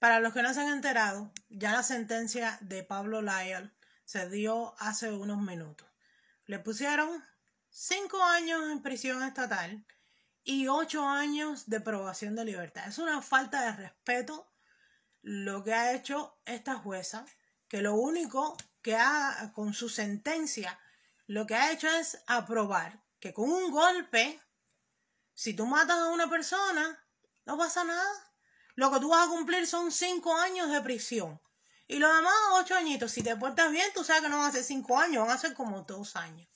Para los que no se han enterado, ya la sentencia de Pablo Lyall se dio hace unos minutos. Le pusieron cinco años en prisión estatal y ocho años de probación de libertad. Es una falta de respeto lo que ha hecho esta jueza, que lo único que ha, con su sentencia, lo que ha hecho es aprobar que con un golpe, si tú matas a una persona, no pasa nada. Lo que tú vas a cumplir son cinco años de prisión. Y los demás, ocho añitos. Si te portas bien, tú sabes que no van a ser cinco años, van a ser como dos años.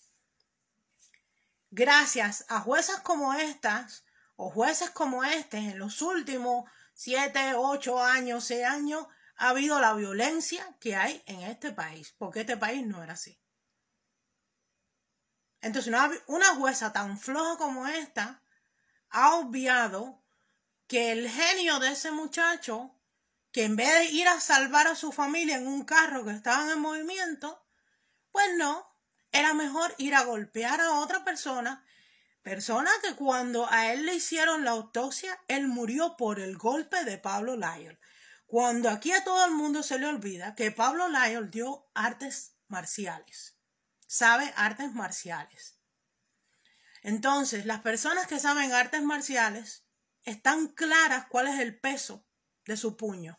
Gracias a juezas como estas, o jueces como este, en los últimos siete, ocho años, seis años, ha habido la violencia que hay en este país, porque este país no era así. Entonces, una, una jueza tan floja como esta ha obviado que el genio de ese muchacho, que en vez de ir a salvar a su familia en un carro que estaban en movimiento, pues no, era mejor ir a golpear a otra persona, persona que cuando a él le hicieron la autopsia, él murió por el golpe de Pablo Lyle. Cuando aquí a todo el mundo se le olvida que Pablo Lyle dio artes marciales, sabe artes marciales. Entonces, las personas que saben artes marciales están claras cuál es el peso de su puño.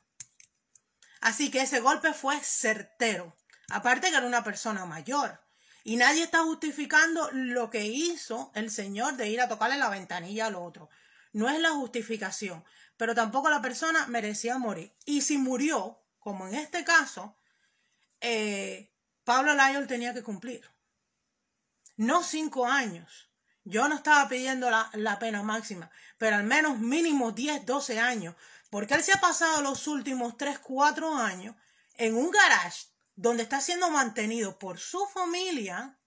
Así que ese golpe fue certero. Aparte que era una persona mayor. Y nadie está justificando lo que hizo el señor de ir a tocarle la ventanilla al otro. No es la justificación. Pero tampoco la persona merecía morir. Y si murió, como en este caso, eh, Pablo Lyon tenía que cumplir. No cinco años, yo no estaba pidiendo la, pena máxima, pero al menos mínimo 10, 12 años, porque él se ha pasado los últimos 3, 4 años en un garage donde está siendo mantenido por su familia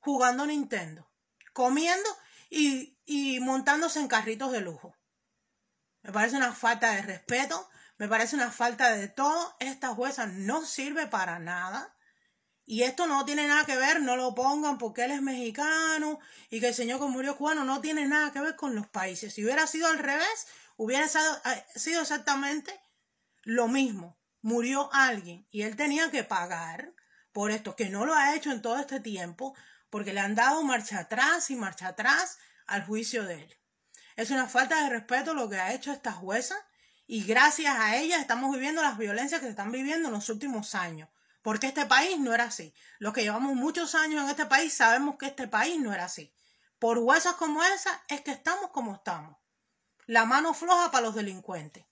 jugando Nintendo, comiendo y, y, montándose en carritos de lujo. Me parece una falta de respeto, me parece una falta de todo. Esta jueza no sirve para nada. Y esto no tiene nada que ver, no lo pongan porque él es mexicano y que el señor que murió cubano no tiene nada que ver con los países. Si hubiera sido al revés, hubiera eh, sido exactamente lo mismo. Murió alguien y él tenía que pagar por esto, que no lo ha hecho en todo este tiempo, porque le han dado marcha atrás y marcha atrás al juicio de él. Es una falta de respeto lo que ha hecho esta jueza y gracias a ella estamos viviendo las violencias que se están viviendo en los últimos años porque este país no era así. Los que llevamos muchos años en este país sabemos que este país no era así. Por huesas como esas es que estamos como estamos. La mano floja para los delincuentes.